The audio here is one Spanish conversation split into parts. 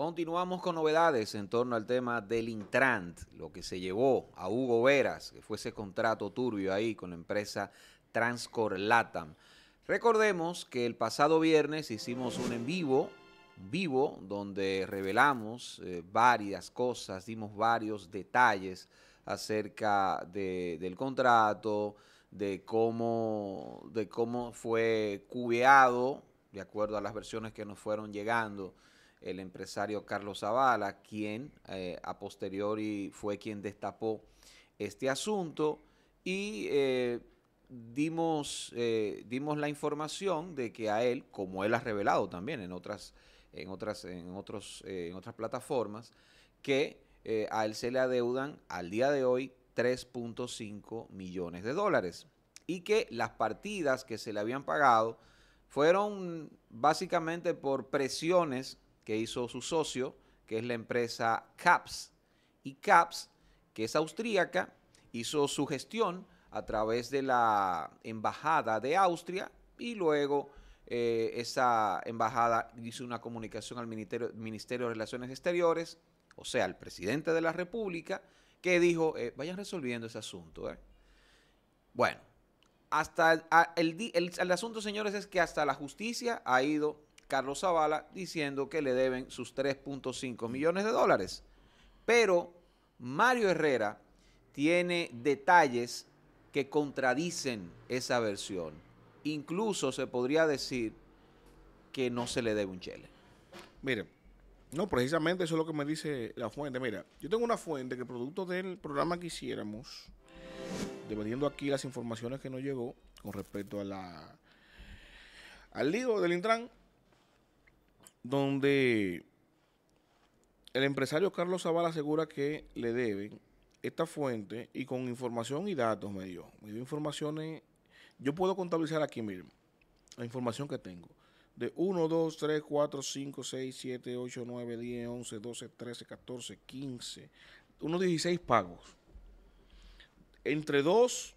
Continuamos con novedades en torno al tema del Intrant, lo que se llevó a Hugo Veras, que fue ese contrato turbio ahí con la empresa Transcor Recordemos que el pasado viernes hicimos un en vivo, vivo donde revelamos eh, varias cosas, dimos varios detalles acerca del contrato, de cómo, de cómo fue cubeado, de acuerdo a las versiones que nos fueron llegando el empresario Carlos Zavala, quien eh, a posteriori fue quien destapó este asunto y eh, dimos, eh, dimos la información de que a él, como él ha revelado también en otras, en otras, en otros, en otras plataformas, que a él se le adeudan al día de hoy 3.5 millones de dólares y que las partidas que se le habían pagado fueron básicamente por presiones que hizo su socio, que es la empresa CAPS. Y CAPS, que es austríaca, hizo su gestión a través de la Embajada de Austria y luego eh, esa embajada hizo una comunicación al Ministerio, Ministerio, de Relaciones Exteriores, o sea, al presidente de la República, que dijo, eh, vayan resolviendo ese asunto. Eh". Bueno, hasta el asunto, señores, es que hasta la justicia ha ido Carlos Zavala, diciendo que le deben sus 3.5 millones de dólares. Pero Mario Herrera tiene detalles que contradicen esa versión. Incluso se podría decir que no se le debe un chele. Mire, no, precisamente eso es lo que me dice la fuente. Mira, yo tengo una fuente que producto del programa que hiciéramos, dependiendo aquí las informaciones que nos llegó con respecto a la al lío del Intran, donde el empresario Carlos Zavala asegura que le deben esta fuente y con información y datos me dio. Me dio informaciones, yo puedo contabilizar aquí mismo la información que tengo. De 1, 2, 3, 4, 5, 6, 7, 8, 9, 10, 11, 12, 13, 14, 15, unos 16 pagos. Entre 2,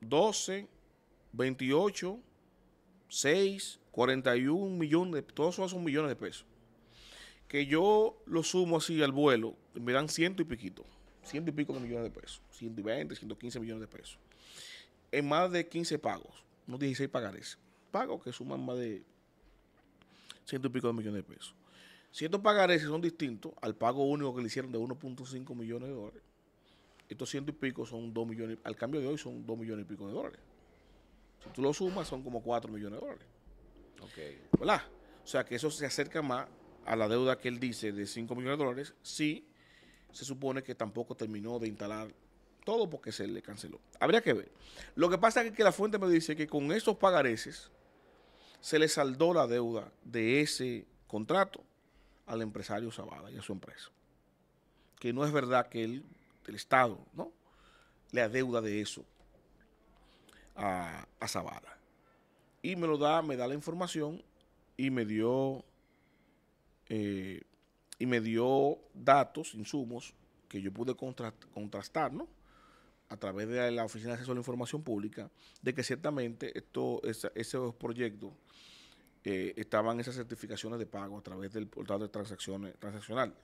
12, 28, 6, 41 millones, de, todos son millones de pesos. Que yo lo sumo así al vuelo, me dan ciento y piquito, ciento y pico de millones de pesos, 120, 115 millones de pesos. En más de 15 pagos, unos 16 pagares Pagos que suman más de ciento y pico de millones de pesos. Si estos son distintos al pago único que le hicieron de 1.5 millones de dólares, estos ciento y pico son 2 millones, al cambio de hoy son 2 millones y pico de dólares. Si tú lo sumas, son como 4 millones de dólares. Ok. ¿Verdad? O sea que eso se acerca más a la deuda que él dice de 5 millones de dólares si se supone que tampoco terminó de instalar todo porque se le canceló. Habría que ver. Lo que pasa es que la fuente me dice que con esos pagareces se le saldó la deuda de ese contrato al empresario Zavala y a su empresa. Que no es verdad que él, el Estado, ¿no? Le adeuda de eso a, a Zavala. Y me lo da, me da la información y me dio, eh, y me dio datos, insumos, que yo pude contrastar, a través de la Oficina de Acceso a la Información Pública, de que ciertamente esto, esos proyectos eh, estaban esas certificaciones de pago a través del portal de transacciones transaccional,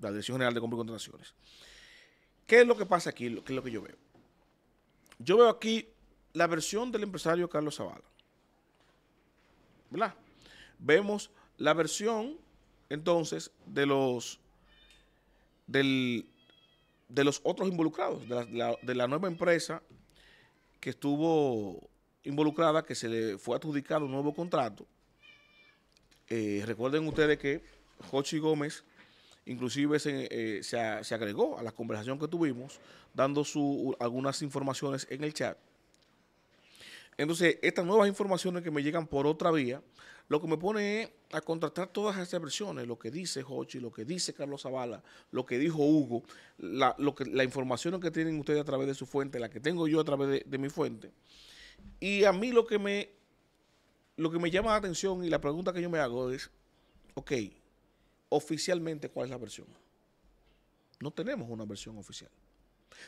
la Dirección General de Compras y Contrataciones. ¿Qué es lo que pasa aquí? ¿Qué es lo que yo veo? Yo veo aquí la versión del empresario Carlos Zavala. ¿Verdad? Vemos la versión entonces de los de los otros involucrados, de la, nueva empresa que estuvo involucrada, que se le fue adjudicado un nuevo contrato. Eh, recuerden ustedes que Jochi Gómez inclusive eh, se, agregó a la conversación que tuvimos, dando algunas informaciones en el chat. Entonces, estas nuevas informaciones que me llegan por otra vía, lo que me pone es a contrastar todas estas versiones, lo que dice Hochi, lo que dice Carlos Zavala, lo que dijo Hugo, la, lo que, la información que tienen ustedes a través de su fuente, la que tengo yo a través de, mi fuente. Y a mí lo que me lo que me llama la atención y la pregunta que yo me hago es, ok, oficialmente, ¿cuál es la versión? No tenemos una versión oficial.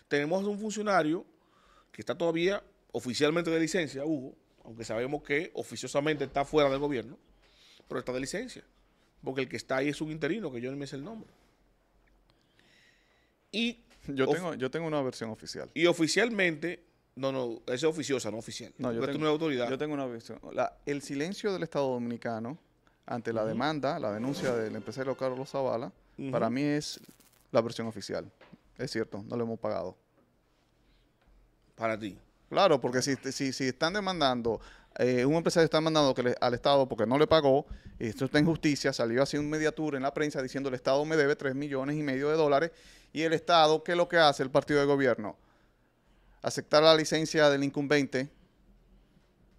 Tenemos un funcionario que está todavía oficialmente de licencia, Hugo, aunque sabemos que oficiosamente está fuera del gobierno, pero está de licencia. Porque el que está ahí es un interino, que yo no me sé el nombre. Y yo tengo, yo tengo una versión oficial. Y oficialmente, no, no, es oficiosa, no oficial. No, yo tengo, una autoridad. Yo tengo una versión. el silencio del Estado Dominicano ante la demanda, la denuncia del empresario Carlos Zavala, para mí es la versión oficial. Es cierto, no lo hemos pagado. Para ti. Claro, porque si, están demandando, eh, un empresario está demandando que al Estado porque no le pagó, y esto está en justicia, salió así un mediatur en la prensa diciendo el Estado me debe 3 millones y medio de dólares, y el Estado, ¿qué es lo que hace el partido de gobierno? Aceptar la licencia del incumbente,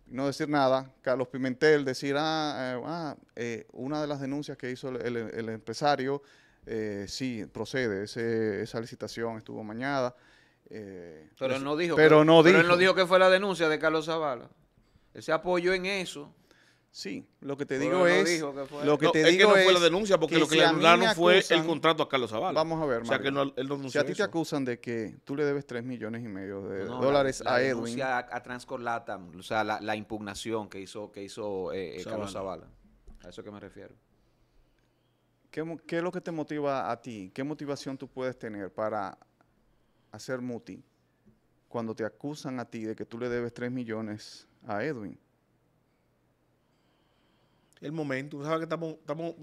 no decir nada, Carlos Pimentel decir, ah, eh, ah eh, una de las denuncias que hizo el, empresario, sí, procede, esa licitación estuvo mañada. Eh, pero, no dijo, pero, no dijo. él no dijo que fue la denuncia de Carlos Zavala. Él se apoyó en eso. Sí, lo que te digo es. Lo que no, es que no fue la denuncia porque lo que le anularon fue el contrato a Carlos Zavala. Vamos a ver, que no, él Si a ti te acusan de que tú le debes 3 millones y medio de dólares a Edwin. Denuncia a, o sea, la, impugnación que hizo, que hizo eh, eh, Carlos Zavala. A eso que me refiero. ¿Qué, ¿Qué es lo que te motiva a ti? ¿Qué motivación tú puedes tener para hacer muti cuando te acusan a ti de que tú le debes 3 millones a Edwin? El momento, ¿sabes que estamos, estamos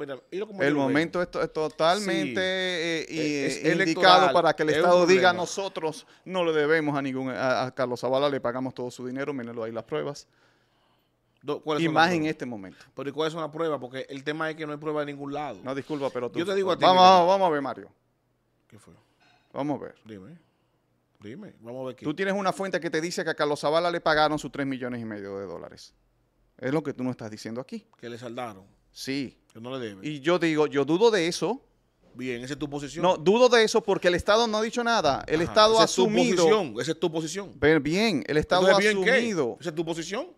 El momento es, es, totalmente sí. Eh, eh, para que el Estado diga nosotros no le debemos a ningún a, Carlos Zavala, le pagamos todo su dinero, mírenlo ahí las pruebas. Y más en este momento. Pero ¿y cuál es una prueba? Porque el tema es que no hay prueba de ningún lado. No, disculpa, pero tú. Yo te digo a ti. Vamos, vamos, a ver, Mario. ¿Qué fue? Vamos a ver. Dime. Dime, vamos a ver Tú tienes una fuente que te dice que a Carlos Zavala le pagaron sus 3 millones y medio de dólares. Es lo que tú no estás diciendo aquí. Que le saldaron. Sí. Que no le deben. Y yo digo, yo dudo de eso. Bien, esa es tu posición. No, dudo de eso porque el Estado no ha dicho nada. El Estado ha asumido. esa es tu posición. Pero bien, el Estado ha asumido. Esa es tu posición.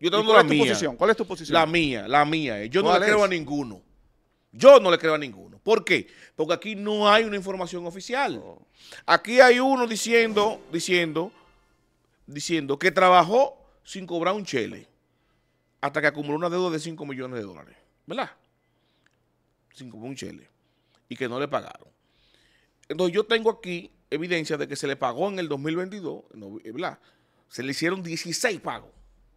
Yo tengo la mía. ¿Cuál es tu posición? La mía, la mía. Yo no le creo a ninguno. Yo no le creo a ninguno. ¿Por qué? Porque aquí no hay una información oficial. Oh. Aquí hay uno diciendo, diciendo, diciendo que trabajó sin cobrar un chele hasta que acumuló una deuda de 5 millones de dólares. ¿Verdad? Sin cobrar un chele. Y que no le pagaron. Entonces yo tengo aquí evidencia de que se le pagó en el 2022, ¿verdad? Se le hicieron 16 pagos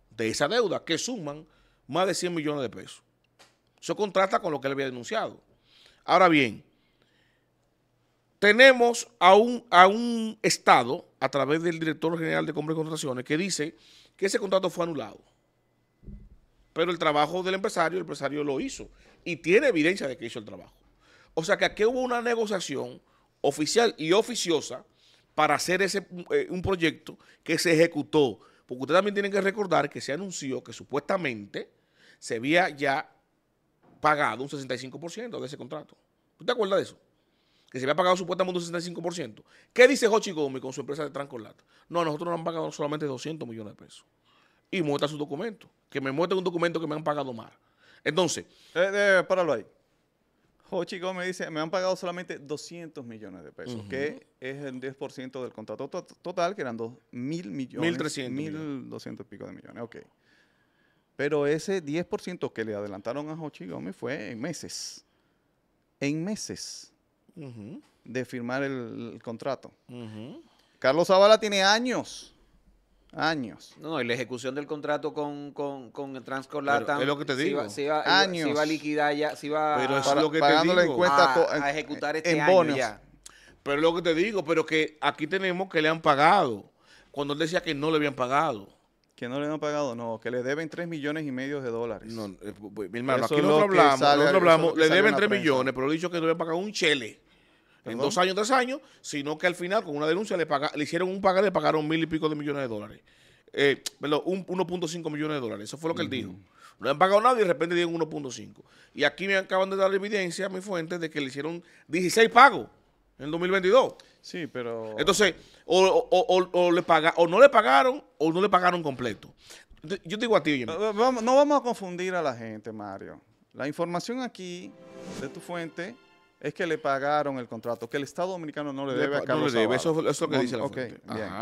de esa deuda que suman más de 100 millones de pesos. Eso contrata con lo que él había denunciado. Ahora bien, tenemos a un, a un Estado, a través del director general de Compras y Contrataciones, que dice que ese contrato fue anulado. Pero el trabajo del empresario, el empresario lo hizo y tiene evidencia de que hizo el trabajo. O sea que aquí hubo una negociación oficial y oficiosa para hacer ese, eh, un proyecto que se ejecutó. Porque ustedes también tienen que recordar que se anunció que supuestamente se había ya pagado un 65% de ese contrato. ¿Usted acuerda de eso? Que se había pagado supuestamente un 65%. ¿Qué dice Hochi Gómez con su empresa de Trancolata? No, nosotros nos han pagado solamente 200 millones de pesos. Y muestra su documento. Que me muestre un documento que me han pagado mal. Entonces. Eh, eh, páralo ahí. Hochi Gómez dice, me han pagado solamente 200 millones de pesos, que es el 10% del contrato total, que eran 2.000 millones. 1.300. 1.200 y pico de millones, ok. Pero ese 10% que le adelantaron a Hochi Gómez fue en meses. En meses de firmar el, contrato. Carlos Zavala tiene años. Años. No, y la ejecución del contrato con, con, Es lo que te digo. Se iba, años. Se iba a liquidar ya, se iba pero es lo que te digo. a, ejecutar este Pero es lo que te digo, pero que aquí tenemos que le han pagado. Cuando él decía que no le habían pagado. Que no le han pagado, no, que le deben 3 millones y medio de dólares. No, eh, mi hermano, aquí no hablamos, no hablamos le deben 3 millones, pero le dicho que no le han pagado un chele. En dos años, tres años, sino que al final, con una denuncia, le, le hicieron un pagar, le pagaron mil y pico de millones de dólares. Eh, perdón, 1.5 millones de dólares. Eso fue lo que él dijo. No le han pagado nada y de repente dieron 1.5. Y aquí me acaban de dar evidencia, mi fuente, de que le hicieron 16 pagos en 2022. Sí, pero... Entonces, o, o, le paga, o no le pagaron o no le pagaron completo. Yo te digo a ti, eh, eh, No, vamos a confundir a la gente, Mario. La información aquí de tu fuente es que le pagaron el contrato, que el Estado Dominicano no le, debe a Carlos no le debe. Eso, es lo que dice la fuente.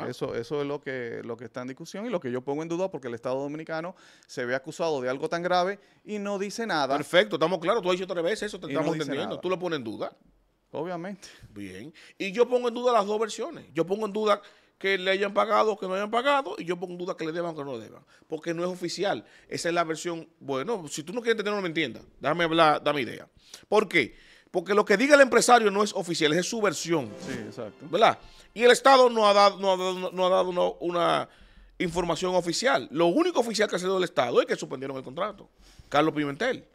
eso, es lo que, está en discusión y lo que yo pongo en duda porque el Estado Dominicano se ve acusado de algo tan grave y no dice nada. Perfecto, estamos claros, tú has dicho tres veces eso, te estamos entendiendo, tú lo pones en duda. Obviamente. Bien. Y yo pongo en duda las dos versiones. Yo pongo en duda que le hayan pagado o que no hayan pagado, y yo pongo en duda que le deban o que no le deban, porque no es oficial. Esa es la versión. Bueno, si tú no quieres tener, no me entiendas. Déjame hablar, dame idea. ¿Por qué? Porque lo que diga el empresario no es oficial, es su versión. Sí, exacto. ¿Verdad? Y el Estado no ha dado, no ha dado, una, información oficial. Lo único oficial que ha sido el Estado es que suspendieron el contrato. Carlos Pimentel.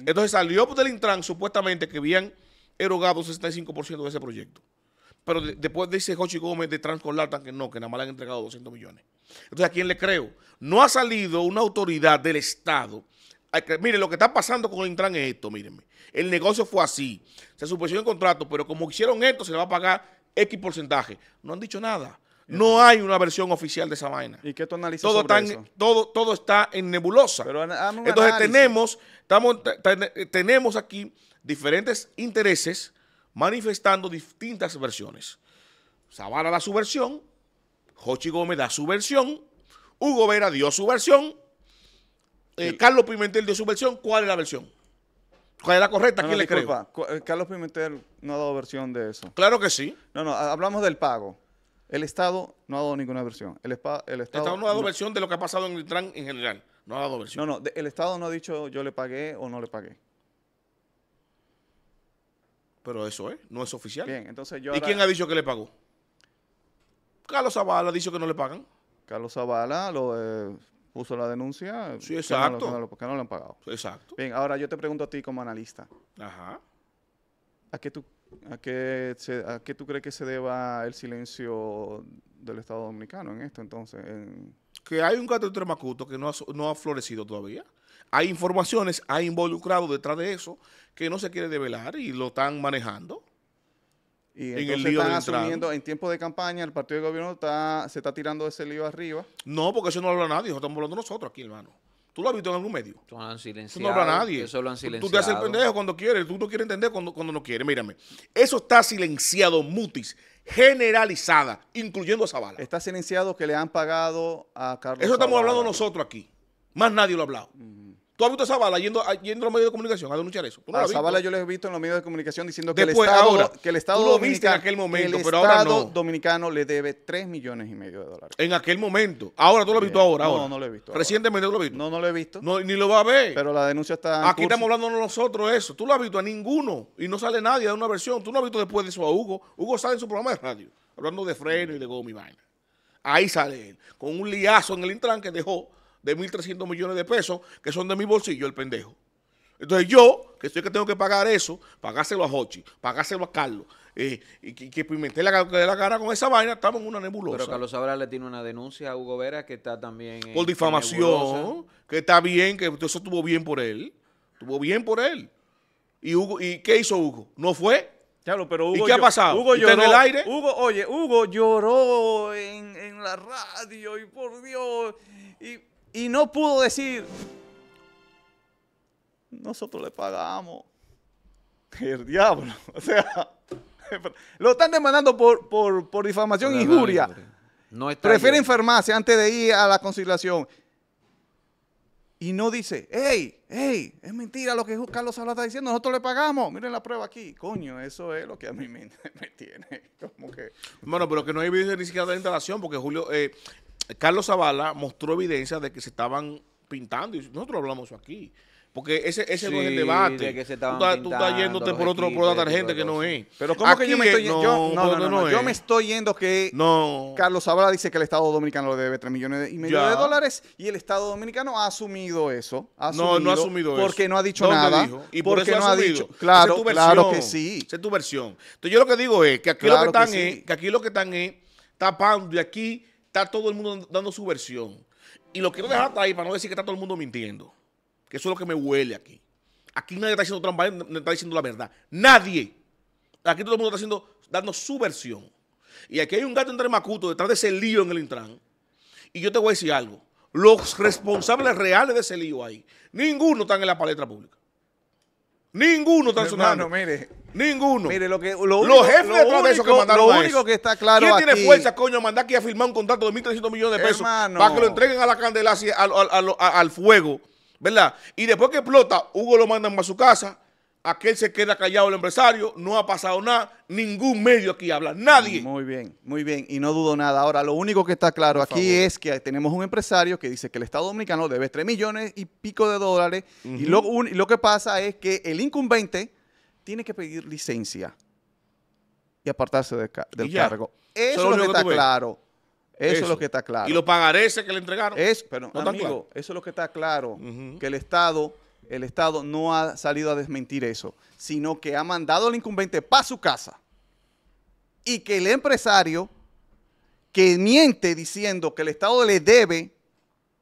Entonces salió del Intran supuestamente que habían erogado el 65% de ese proyecto. Pero de, después dice Jochi Gómez de tan que no, que nada más le han entregado 200 millones. Entonces, ¿a quién le creo? No ha salido una autoridad del Estado. Que, lo que está pasando con el Intran es esto, mírenme. El negocio fue así. Se supuso el contrato, pero como hicieron esto, se le va a pagar X porcentaje. No han dicho nada. No hay una versión oficial de esa vaina. ¿Y qué tú analizas todo sobre está en, Todo, todo está en nebulosa. Entonces tenemos, estamos, tenemos aquí diferentes intereses manifestando distintas versiones. Zavala da su versión, Jochi Gómez da su versión, Hugo Vera dio su versión, eh, Carlos Pimentel dio su versión. ¿Cuál es la versión? ¿Cuál es la correcta? ¿Quién le cree eh, Carlos Pimentel no ha dado versión de eso. Claro que sí. No, no, hablamos del pago. El Estado no ha dado ninguna versión. El, estado, no ha dado versión de lo que ha pasado en el TRAN en general. No ha dado versión. No, no, el Estado no ha dicho yo le pagué o no le pagué. Pero eso es, no es oficial. Bien, entonces yo ¿Y quién ha dicho que le pagó? Carlos Zavala ha dicho que no le pagan. Carlos Zavala lo, eh, puso la denuncia. Sí, exacto. Que no, le han pagado. Exacto. Bien, ahora yo te pregunto a ti como analista. Ajá. ¿A qué tú ¿A qué, tú crees que se deba el silencio del Estado Dominicano en esto entonces? Que hay un gato Macuto que no ha, florecido todavía. Hay informaciones, hay involucrado detrás de eso que no se quiere develar y lo están manejando. Y en están asumiendo en tiempo de campaña, el partido de gobierno está, se está tirando ese lío arriba. No, porque eso no lo habla nadie, eso estamos hablando nosotros aquí, hermano. ¿Tú lo has visto en algún medio? Tú no hablas a nadie. Tú te haces el pendejo cuando quieres. Tú no quieres entender cuando, cuando no quieres. Mírame. Eso está silenciado, mutis, generalizada, incluyendo a Zavala. Está silenciado que le han pagado a Carlos Eso estamos hablando nosotros aquí. Más nadie lo ha hablado. ¿Tú has visto a Zavala yendo, a los medios de comunicación a denunciar eso? a yo lo he visto en los medios de comunicación diciendo que el Estado, que aquel momento, pero dominicano le debe 3 millones y medio de dólares. En aquel momento. Ahora tú lo has visto ahora. No, no lo he visto. Recientemente lo has visto. No, no lo he visto. No, ni lo va a ver. Pero la denuncia está. Aquí estamos hablando nosotros eso. Tú lo has visto a ninguno y no sale nadie de una versión. Tú no has visto después de eso a Hugo. Hugo sale en su programa de radio hablando de freno y de goma vaina. Ahí sale él, con un liazo en el intran que dejó de 1.300 millones de pesos que son de mi bolsillo, el pendejo. Entonces yo, que estoy que tengo que pagar eso, pagárselo a Hochi, pagárselo a Carlos, eh, y que, que pimenté la, cara con esa vaina, estamos en una nebulosa. Pero Carlos Sabra le tiene una denuncia a Hugo Vera que está también... Por difamación, que está bien, que eso estuvo bien por él, estuvo bien por él. ¿Y, Hugo, y qué hizo Hugo? ¿No fue? pero ¿Y qué ha pasado? Hugo en el aire? Hugo, oye, Hugo lloró en, la radio y por Dios y no pudo decir, nosotros le pagamos. El diablo. O sea, lo están demandando por, por, difamación e injuria. No está Prefiere enfermarse antes de ir a la conciliación. Y no dice, hey, hey, es mentira lo que Carlos Sala está diciendo, nosotros le pagamos. Miren la prueba aquí. Coño, eso es lo que a mí me, tiene. Bueno, pero que no hay evidencia ni siquiera de la instalación, porque Julio, eh, Carlos Zavala mostró evidencia de que se estaban pintando, y nosotros hablamos aquí, porque ese, no es el debate. tú, estás, tú, yéndote por, otro, por otra gente que no es. Pero ¿cómo que yo me estoy yendo? No, yo, no, no, no, yo me estoy yendo que Carlos Zavala dice que el Estado Dominicano le debe 3 millones y medio de dólares y el Estado Dominicano ha asumido eso. no, no ha asumido eso. Porque no ha dicho nada. Y por porque no ha dicho. Claro, claro que sí. es tu versión. Entonces yo lo que digo es que aquí lo que están es, que aquí lo que están es tapando de aquí está todo el mundo dando su versión. Y lo quiero dejar hasta ahí para no decir que está todo el mundo mintiendo. Que eso es lo que me huele aquí. Aquí nadie está diciendo trampa, nadie está diciendo la verdad. Nadie. Aquí todo el mundo está haciendo, dando su versión. Y aquí hay un gato entre Macuto detrás de ese lío en el Intran. Y yo te voy a decir algo. Los responsables reales de ese lío ahí, ninguno está en la palestra pública. Ninguno está sonando. mire, Ninguno. Mire, lo que. único, los jefes de que mandaron Lo único que está claro. ¿Quién tiene fuerza, coño, mandar aquí a firmar un contrato de 1.300 millones de pesos para que lo entreguen a la candela al, fuego? ¿Verdad? Y después que explota, Hugo lo mandan a su casa aquel se queda callado el empresario, no ha pasado nada, ningún medio aquí habla, nadie. Muy bien, muy bien, y no dudo nada. Ahora, lo único que está claro aquí es que tenemos un empresario que dice que el Estado Dominicano debe 3 millones y pico de dólares, y, lo, y, lo, que pasa es que el incumbente tiene que pedir licencia y apartarse del cargo. Eso, es lo que está claro. Eso, es lo que está claro. Y lo pagaré ese que le entregaron. Es, pero, eso es lo que está claro. Que el Estado, el Estado no ha salido a desmentir eso, sino que ha mandado al incumbente para su casa. Y que el empresario que miente diciendo que el Estado le debe,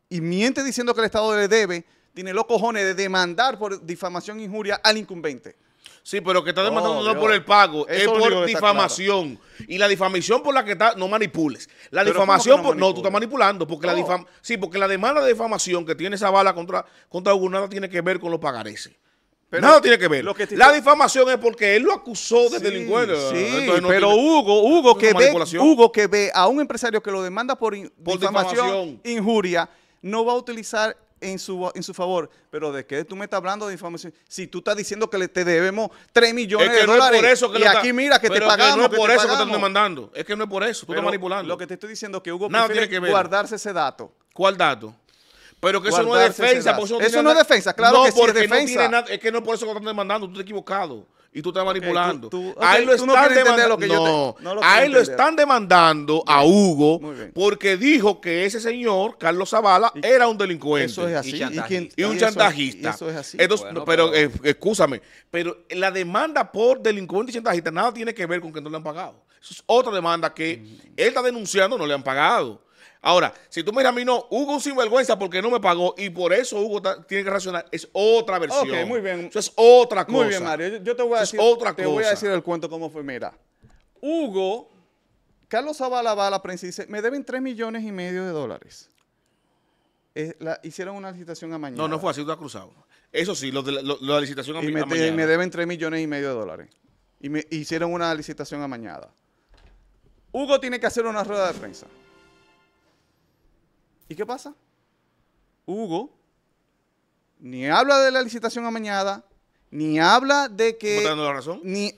y miente diciendo que el Estado le debe, tiene los cojones de demandar por difamación e injuria al incumbente. Sí, pero que está demandando no, por el pago, es por difamación. Y la difamación por la que está, no manipules. La difamación, no, por, no, tú estás manipulando, porque la difam, sí, porque la demanda de difamación que tiene esa bala contra, contra Hugo nada tiene que ver con los pagareses. nada tiene que ver. La difamación es porque él lo acusó de delincuente. Sí, pero Hugo, Hugo que, ve, que ve a un empresario que lo demanda por, difamación, injuria, no va a utilizar en su, en su favor. Pero ¿de qué tú me estás hablando de información? Si tú estás diciendo que le, te debemos 3 millones de dólares. y aquí mira que te pagamos. no es por eso que están demandando. Es que no es por eso. Tú estás manipulando. Lo que te estoy diciendo es que Hugo prefiere que guardarse ese dato. ¿Cuál dato? Pero que eso no es defensa. Eso, no, es defensa, claro que sí es defensa. Es que no es por eso que están demandando. Tú estás equivocado y tú estás manipulando. ahí lo están demandando. están demandando a Hugo porque dijo que ese señor, Carlos Zavala, era un delincuente. Y, un chantajista. eso, así. pero, pero la demanda por delincuente y chantajista nada tiene que ver con que no le han pagado. Esa es otra demanda que él está denunciando, no le han pagado. Ahora, si tú me miras a mí, no, Hugo sin vergüenza porque no me pagó y por eso Hugo tiene que racionar, es otra versión. Ok, muy bien. Eso es otra cosa. Muy bien, Mario. Yo, te voy a decir, te voy a decir el cuento cómo fue. Mira, Hugo, Carlos Zavala va a la prensa y dice, me deben 3 millones y medio de dólares. Eh, hicieron una licitación a No, no fue así, tú has cruzado. Eso sí, lo de la, licitación a, me, me deben 3 millones y medio de dólares. Y me hicieron una licitación amañada. Hugo tiene que hacer una rueda de prensa. ¿Y qué pasa? Hugo ni habla de la licitación amañada, ni habla de que. dando la razón? Ni,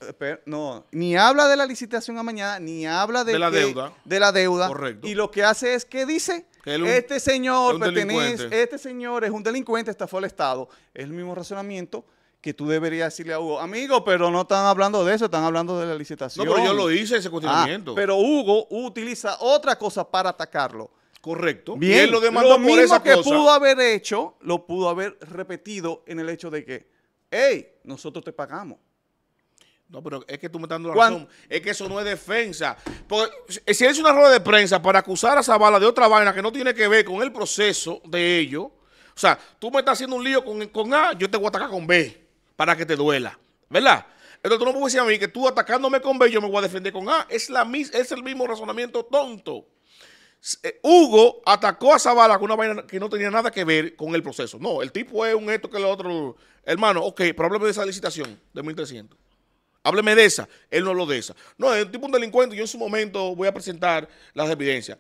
no, ni habla de la licitación amañada, ni habla de, de la deuda. De la deuda. Correcto. Y lo que hace es que dice. este señor pertenece, este señor es un delincuente, estafó al Estado. Es el mismo razonamiento que tú deberías decirle a Hugo, amigo, pero no están hablando de eso, están hablando de la licitación. No, pero yo lo hice ese cuestionamiento. Ah, pero Hugo utiliza otra cosa para atacarlo. Correcto. Bien. lo demás. lo mismo que pudo haber hecho, lo pudo haber repetido en el hecho de que, hey, nosotros te pagamos. No, pero es que tú me estás dando la razón. Es que eso no es defensa. Porque si es una rueda de prensa para acusar a Zavala de otra vaina que no tiene que ver con el proceso de ello o sea, tú me estás haciendo un lío con, A, yo te voy a atacar con B para que te duela. ¿Verdad? Entonces tú no puedes decir a mí que tú atacándome con B, yo me voy a defender con A. Es, la, es el mismo razonamiento tonto. Eh, Hugo atacó a Zavala con una vaina que no tenía nada que ver con el proceso. No, el tipo es un esto que el otro. Hermano, ok, pero hábleme de esa licitación de 1300. Hábleme de esa. Él no lo de esa. No, el tipo un delincuente. Yo en su momento voy a presentar las evidencias.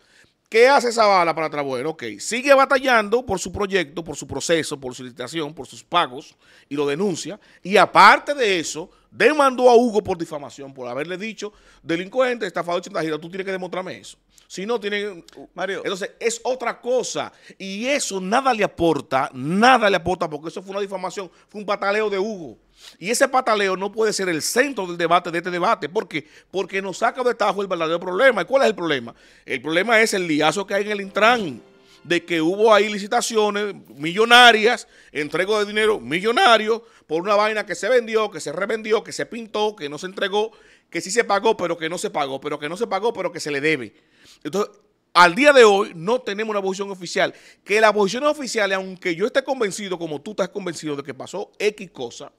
¿Qué hace Zavala para Trabuero? Ok, sigue batallando por su proyecto, por su proceso, por su licitación, por sus pagos y lo denuncia. Y aparte de eso, demandó a Hugo por difamación, por haberle dicho, delincuente, estafado, gira. tú tienes que demostrarme eso. Si no, tienen... Mario. Entonces, es otra cosa. Y eso nada le aporta, nada le aporta, porque eso fue una difamación, fue un pataleo de Hugo. Y ese pataleo no puede ser el centro del debate, de este debate. ¿Por qué? Porque nos saca de tajo el verdadero problema. ¿Y cuál es el problema? El problema es el liazo que hay en el Intran de que hubo ahí licitaciones millonarias, entrego de dinero millonario por una vaina que se vendió, que se revendió, que se pintó, que no se entregó, que sí se pagó, pero que no se pagó, pero que no se pagó, pero que se le debe. Entonces, al día de hoy no tenemos una posición oficial. Que la posición oficial, aunque yo esté convencido, como tú estás convencido de que pasó X cosa,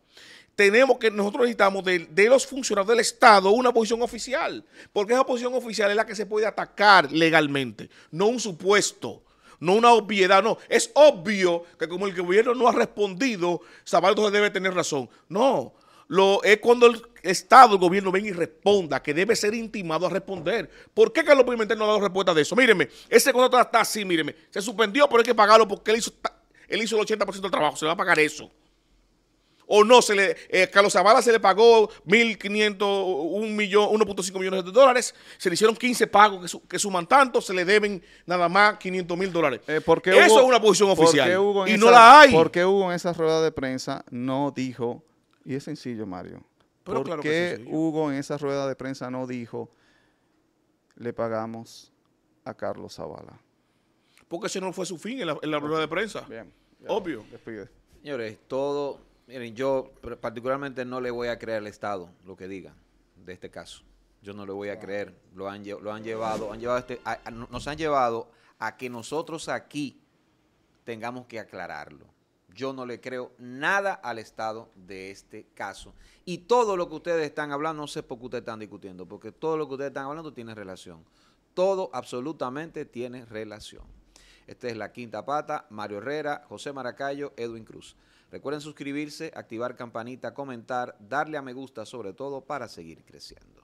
tenemos que, nosotros necesitamos de, los funcionarios del Estado una posición oficial, porque esa posición oficial es la que se puede atacar legalmente, no un supuesto, no una obviedad, no. Es obvio que como el gobierno no ha respondido, Sabaldo debe tener razón. No, es cuando el Estado, el gobierno, ven y responda, que debe ser intimado a responder. ¿Por qué Carlos Pimentel no ha dado respuesta de eso? Míreme, ese contrato está así, míreme. Se suspendió, pero hay que pagarlo porque él hizo, el 80% del trabajo. Se le va a pagar eso. O no, se le, eh, Carlos Zavala se le pagó 1.500, millón, 1.5 millones de dólares. Se le hicieron 15 pagos que, suman tanto, se le deben nada más 500 mil dólares. Eh, eso es una posición oficial. y no la hay. ¿Por qué Hugo en esa rueda de prensa no dijo y es sencillo, Mario. Pero ¿Por qué Hugo en esa rueda de prensa no dijo, le pagamos a Carlos Zavala? Porque ese no fue su fin en la, rueda de prensa. Bien. Obvio. Señores, todo, miren, yo particularmente no le voy a creer al Estado lo que diga de este caso. Yo no le voy a creer. Lo han, lo han llevado, han llevado este, nos han llevado a que nosotros aquí tengamos que aclararlo. Yo no le creo nada al Estado de este caso. Y todo lo que ustedes están hablando, no sé por qué ustedes están discutiendo, porque todo lo que ustedes están hablando tiene relación. Todo absolutamente tiene relación. Esta es La Quinta Pata, Mario Herrera, José Maracayo, Edwin Cruz. Recuerden suscribirse, activar campanita, comentar, darle a me gusta sobre todo para seguir creciendo.